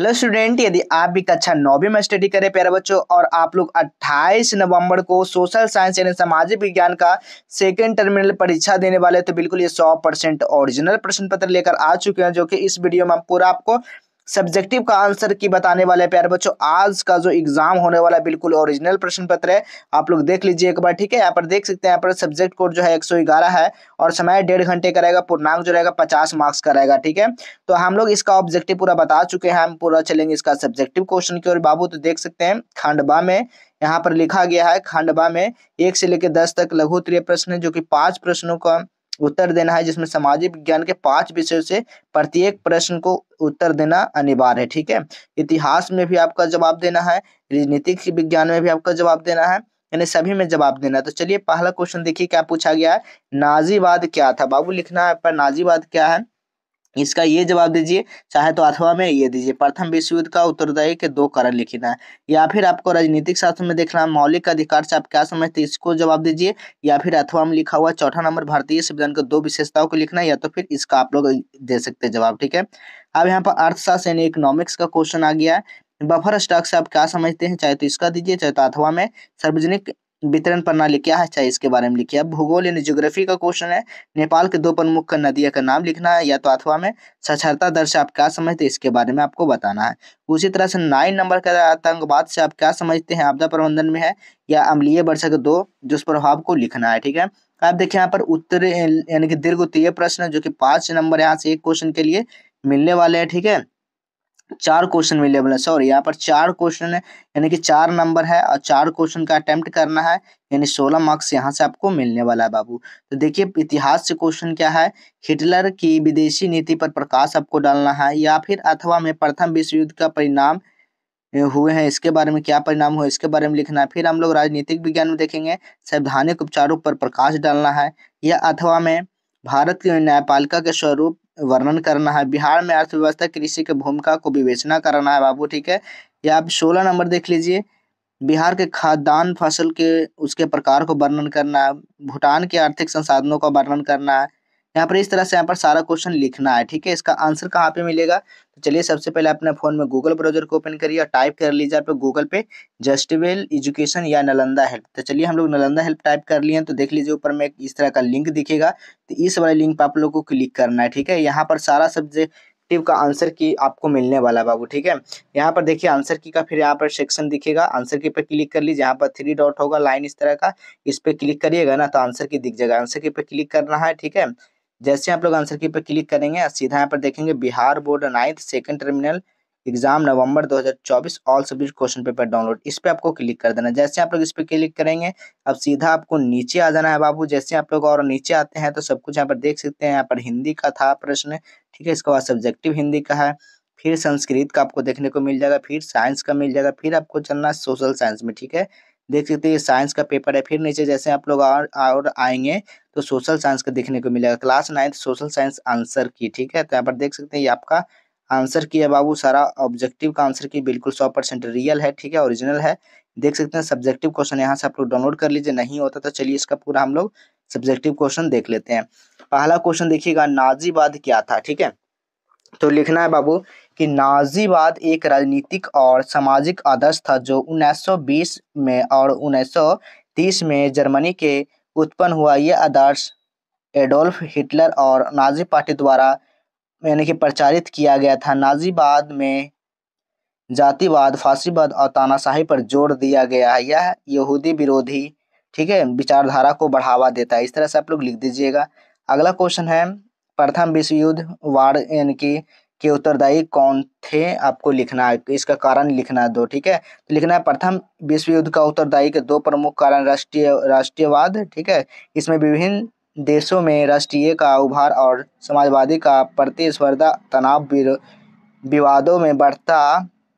hello student यदि आप भी कक्षा नौवीं में स्टडी करें प्यारे बच्चों और आप लोग 28 नवंबर को सोशल साइंस यानी सामाजिक विज्ञान का सेकेंड टर्मिनल परीक्षा देने वाले तो बिल्कुल ये 100 परसेंट ओरिजिनल प्रश्न पत्र लेकर आ चुके हैं जो कि इस वीडियो में हम पूरा आपको सब्जेक्टिव का आंसर की बताने वाले प्यारे बच्चों आज का जो एग्जाम होने वाला बिल्कुल ओरिजिनल प्रश्न पत्र है आप लोग देख लीजिए एक बार ठीक है यहाँ पर देख सकते हैं यहाँ पर सब्जेक्ट कोड जो है एक है और समय डेढ़ घंटे का रहेगा पूर्णांक जो रहेगा पचास मार्क्स का रहेगा ठीक है तो हम लोग इसका ऑब्जेक्टिव पूरा बता चुके हैं हम पूरा चलेंगे इसका सब्जेक्टिव क्वेश्चन की ओर बाबू तो देख सकते हैं खंडवा में यहाँ पर लिखा गया है खंडवा में एक से लेकर दस तक लघु त्रिय प्रश्न जो कि पांच प्रश्नों का उत्तर देना है जिसमें सामाजिक विज्ञान के पांच विषयों से प्रत्येक प्रश्न को उत्तर देना अनिवार्य है ठीक है इतिहास में भी आपका जवाब देना है राजनीतिक विज्ञान में भी आपका जवाब देना है यानी सभी में जवाब देना है तो चलिए पहला क्वेश्चन देखिए क्या पूछा गया है नाजीवाद क्या था बाबू लिखना है पर नाजीवाद क्या है इसका ये जवाब दीजिए चाहे तो अथवा में ये दीजिए प्रथम विश्व युद्ध का उत्तरदायी के दो कारण लिखना है या फिर आपको राजनीतिक शास्त्र में देखना है मौलिक अधिकार से आप क्या समझते हैं इसको जवाब दीजिए या फिर अथवा में लिखा हुआ चौथा नंबर भारतीय संविधान के दो विशेषताओं को लिखना है या तो फिर इसका आप लोग दे सकते हैं जवाब ठीक है अब यहाँ पर अर्थशास्त्र यानी इकोनॉमिक्स का क्वेश्चन आ गया है बफर स्टॉक से आप क्या समझते हैं चाहे तो इसका दीजिए चाहे तो अथवा में सार्वजनिक वितरण प्रणाली क्या है चाहे इसके बारे में लिखिए अब भूगोल यानी ज्योग्राफी का क्वेश्चन है नेपाल के दो प्रमुख नदियों का नाम लिखना है या तो अथवा में साक्षरता दर से आप क्या समझते हैं इसके बारे में आपको बताना है उसी तरह से नाइन नंबर का आतंकवाद से आप क्या समझते हैं आपदा प्रबंधन में है या अम्लीय वर्षा के दो दुष्प्रभाव को लिखना है ठीक है आप देखिए यहाँ पर उत्तर यानी कि दीर्घ उत्तरीय प्रश्न जो कि पांच नंबर यहाँ से एक क्वेश्चन के लिए मिलने वाले हैं ठीक है चार क्वेश्चन अवेलेबल है सॉरी यहाँ पर चार क्वेश्चन है यानी कि चार नंबर है और चार क्वेश्चन का अटेम्प्ट करना है यानी सोलह मार्क्स यहाँ से आपको मिलने वाला है बाबू तो देखिए इतिहास से क्वेश्चन क्या है हिटलर की विदेशी नीति पर प्रकाश आपको डालना है या फिर अथवा में प्रथम विश्व युद्ध का परिणाम हुए हैं इसके बारे में क्या परिणाम हुए इसके बारे में लिखना है फिर हम लोग राजनीतिक विज्ञान में देखेंगे संवैधानिक उपचारों पर प्रकाश डालना है या अथवा में भारत की न्यायपालिका के स्वरूप वर्णन करना है बिहार में अर्थव्यवस्था कृषि की भूमिका को विवेचना करना है बाबू ठीक है या आप सोलह नंबर देख लीजिए बिहार के खाद्यान्न फसल के उसके प्रकार को वर्णन करना है भूटान के आर्थिक संसाधनों का वर्णन करना है यहाँ पर इस तरह से यहाँ पर सारा क्वेश्चन लिखना है ठीक है इसका आंसर कहाँ पे मिलेगा तो चलिए सबसे पहले अपने फोन में गूगल ब्राउजर को ओपन करिए और टाइप कर लीजिए आप गूगल पे जस्टवेल एजुकेशन या नलंदा हेल्प तो चलिए हम लोग नलंदा हेल्प टाइप कर लिए हैं तो देख लीजिए ऊपर में इस तरह का लिंक दिखेगा तो इस वाले लिंक पर आप लोग को क्लिक करना है ठीक है यहाँ पर सारा सब्जेक्ट का आंसर की आपको मिलने वाला बाबू ठीक है यहाँ पर देखिए आंसर की का फिर यहाँ पर सेक्शन दिखेगा आंसर की पे क्लिक कर लीजिए यहाँ पर थ्री डॉट होगा लाइन इस तरह का इस पर क्लिक करिएगा ना तो आंसर की दिख जाएगा आंसर की पे क्लिक करना है ठीक है जैसे आप लोग आंसर की पर क्लिक करेंगे सीधा यहाँ पर देखेंगे Bihar board ninth second terminal exam November 2024 all subject question paper download इस पे आपको क्लिक कर देना जैसे आप लोग इस पे क्लिक करेंगे अब सीधा आपको नीचे आ जाना है बाबू जैसे आप लोग और नीचे आते हैं तो सब कुछ यहाँ पर देख सकते हैं यहाँ पर हिंदी का था प्रश्न ठीक है इसके बाद सब्जेक्टिव हिंदी का है फिर संस्कृत का आपको देखने को मिल जाएगा फिर साइंस का मिल जाएगा फिर आपको चलना है सोशल साइंस में ठीक है देख सकते हैं ये साइंस का पेपर है फिर नीचे जैसे आप लोग और और आएंगे तो सोशल साइंस का देखने को मिलेगा class ninth social science answer key ठीक है तो यहाँ पर देख सकते हैं ये आपका आंसर की है बाबू सारा ऑब्जेक्टिव का आंसर की बिल्कुल सौ परसेंट रियल है ठीक है ओरिजिनल है देख सकते हैं सब्जेक्टिव क्वेश्चन यहाँ से आप लोग डाउनलोड कर लीजिए नहीं होता तो चलिए इसका पूरा हम लोग सब्जेक्टिव क्वेश्चन देख लेते हैं पहला क्वेश्चन देखिएगा नाजीबाद क्या था ठीक है तो लिखना है बाबू कि नाजीवाद एक राजनीतिक और सामाजिक आदर्श था जो 1920 में और 1930 में जर्मनी के उत्पन्न हुआ यह आदर्श एडोल्फ हिटलर और नाजी पार्टी द्वारा यानी कि प्रचारित किया गया था नाजीवाद में जातिवाद फांसीवाद और तानाशाही पर जोर दिया गया है यह यहूदी विरोधी ठीक है विचारधारा को बढ़ावा देता है इस तरह से आप लोग लिख दीजिएगा अगला क्वेश्चन है प्रथम विश्व युद्ध वार यानी कि के उत्तरदायी कौन थे आपको लिखना है इसका कारण लिखना है दो ठीक है तो लिखना है प्रथम विश्व युद्ध का उत्तरदायी के दो प्रमुख कारण राष्ट्रीय राष्ट्रीयवाद ठीक है इसमें विभिन्न देशों में राष्ट्रीय का उभार और समाजवादी का प्रतिस्पर्धा तनाव विवादों में बढ़ता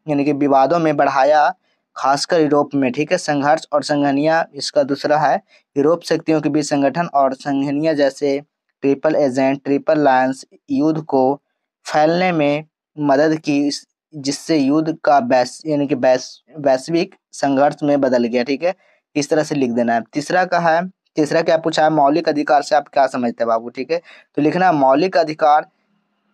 यानी कि विवादों में बढ़ाया खासकर यूरोप में ठीक है संघर्ष और संघनिया इसका दूसरा है यूरोप शक्तियों के बीच संगठन और संघनिया जैसे ट्रिपल एजेंट ट्रिपल लायंस युद्ध को फैलने में मदद की जिससे युद्ध का वैश यानी कि वैश्विक संघर्ष में बदल गया ठीक है इस तरह से लिख देना है तीसरा का है तीसरा क्या पूछा है मौलिक अधिकार से आप क्या समझते हैं बाबू ठीक है तो लिखना मौलिक अधिकार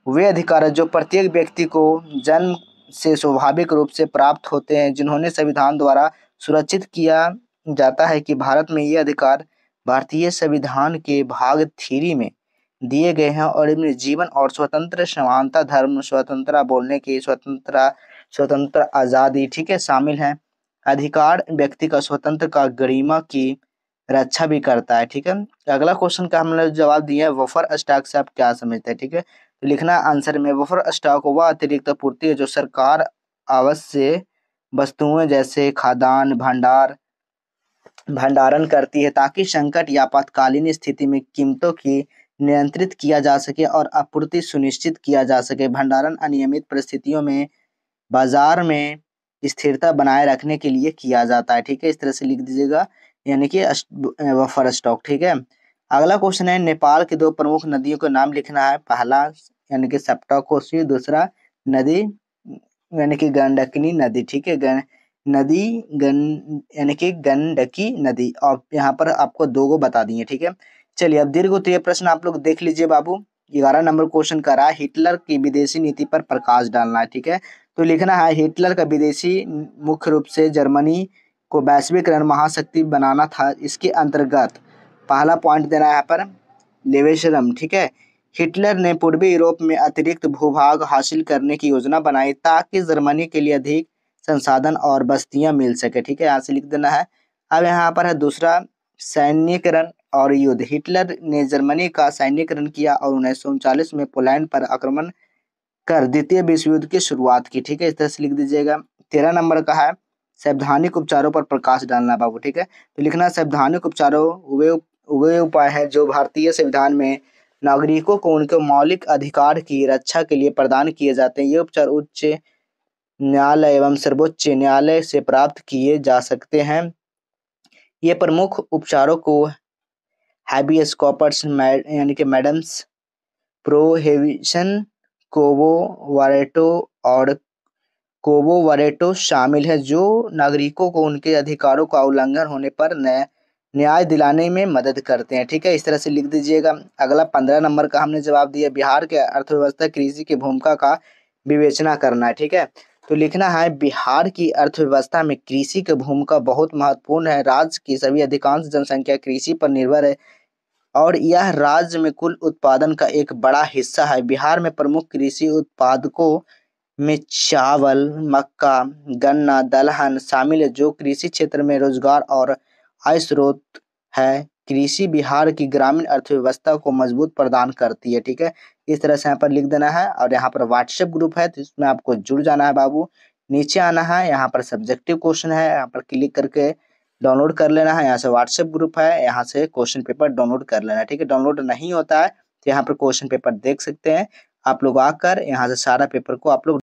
वे अधिकार है जो प्रत्येक व्यक्ति को जन्म से स्वाभाविक रूप से प्राप्त होते हैं जिन्होंने संविधान द्वारा सुरक्षित किया जाता है कि भारत में ये अधिकार भारतीय संविधान के भाग थीरी में दिए गए हैं और इनमें जीवन और स्वतंत्र समानता धर्म स्वतंत्रता बोलने की स्वतंत्रता स्वतंत्र आज़ादी ठीक है शामिल है अधिकार व्यक्ति का स्वतंत्र का गरिमा की रक्षा भी करता है ठीक है अगला क्वेश्चन का हमने जवाब दिया है वफर स्टॉक से आप क्या समझते हैं ठीक है तो लिखना आंसर में वफर स्टॉक वह अतिरिक्त पूर्ति है जो सरकार आवश्यक वस्तुएं जैसे खादान भंडार भंडारण करती है ताकि संकट या आपातकालीन स्थिति में कीमतों की नियंत्रित किया जा सके और आपूर्ति सुनिश्चित किया जा सके भंडारण अनियमित परिस्थितियों में बाजार में स्थिरता बनाए रखने के लिए किया जाता है ठीक है इस तरह से लिख दीजिएगा यानी कि वफर स्टॉक ठीक है अगला क्वेश्चन है नेपाल के दो प्रमुख नदियों के नाम लिखना है पहला यानी कि सप्टा कोसी दूसरा नदी यानी कि गंडकनी नदी ठीक है गन, नदी गन यानी कि गंडकी नदी और यहाँ पर आपको दो को बता दिए ठीक है चलिए अब दीर्घ उत्तरीय प्रश्न आप लोग देख लीजिए बाबू ग्यारह नंबर क्वेश्चन कर रहा है हिटलर की विदेशी नीति पर प्रकाश डालना है ठीक है तो लिखना है हिटलर का विदेशी मुख्य रूप से जर्मनी को वैश्वीकरण महाशक्ति बनाना था इसके अंतर्गत पहला पॉइंट देना है यहाँ पर लेवेशरम ठीक है हिटलर ने पूर्वी यूरोप में अतिरिक्त भूभाग हासिल करने की योजना बनाई ताकि जर्मनी के लिए अधिक संसाधन और बस्तियां मिल सके ठीक है यहाँ से लिख देना है अब यहाँ पर है दूसरा सैन्यकरण और युद्ध हिटलर ने जर्मनी का सैन्यकरण किया और उन्नीस में पोलैंड पर आक्रमण कर द्वितीय विश्व युद्ध की शुरुआत की ठीक है इस तरह से लिख दीजिएगा तेरह नंबर का है संवैधानिक उपचारों पर प्रकाश डालना बाबू ठीक है तो लिखना संवैधानिक उपचारों वे वे उपाय हैं जो भारतीय संविधान में नागरिकों को उनके मौलिक अधिकार की रक्षा के लिए प्रदान किए जाते हैं ये उपचार उच्च न्यायालय एवं सर्वोच्च न्यायालय से प्राप्त किए जा सकते हैं ये प्रमुख उपचारों को हैबियस कॉपर्स यानी कि मैडम्स प्रोहेविशन कोवो वारेटो और कोवो वारेटो शामिल है जो नागरिकों को उनके अधिकारों का उल्लंघन होने पर न्याय दिलाने में मदद करते हैं ठीक है इस तरह से लिख दीजिएगा अगला पंद्रह नंबर का हमने जवाब दिया बिहार के अर्थव्यवस्था कृषि की भूमिका का विवेचना करना है ठीक है तो लिखना है बिहार की अर्थव्यवस्था में कृषि की भूमिका बहुत महत्वपूर्ण है राज्य की सभी अधिकांश जनसंख्या कृषि पर निर्भर है और यह राज्य में कुल उत्पादन का एक बड़ा हिस्सा है बिहार में प्रमुख कृषि उत्पादकों में चावल मक्का गन्ना दलहन शामिल है जो कृषि क्षेत्र में रोजगार और आय स्रोत है कृषि बिहार की ग्रामीण अर्थव्यवस्था को मजबूत प्रदान करती है ठीक है इस तरह से यहाँ पर लिख देना है और यहाँ पर व्हाट्सएप ग्रुप है तो इसमें आपको जुड़ जाना है बाबू नीचे आना है यहाँ पर सब्जेक्टिव क्वेश्चन है यहाँ पर क्लिक करके डाउनलोड कर लेना है यहाँ से व्हाट्सएप ग्रुप है यहाँ से क्वेश्चन पेपर डाउनलोड कर लेना है ठीक है डाउनलोड नहीं होता है तो यहाँ पर क्वेश्चन पेपर देख सकते हैं आप लोग आकर यहाँ से सारा पेपर को आप लोग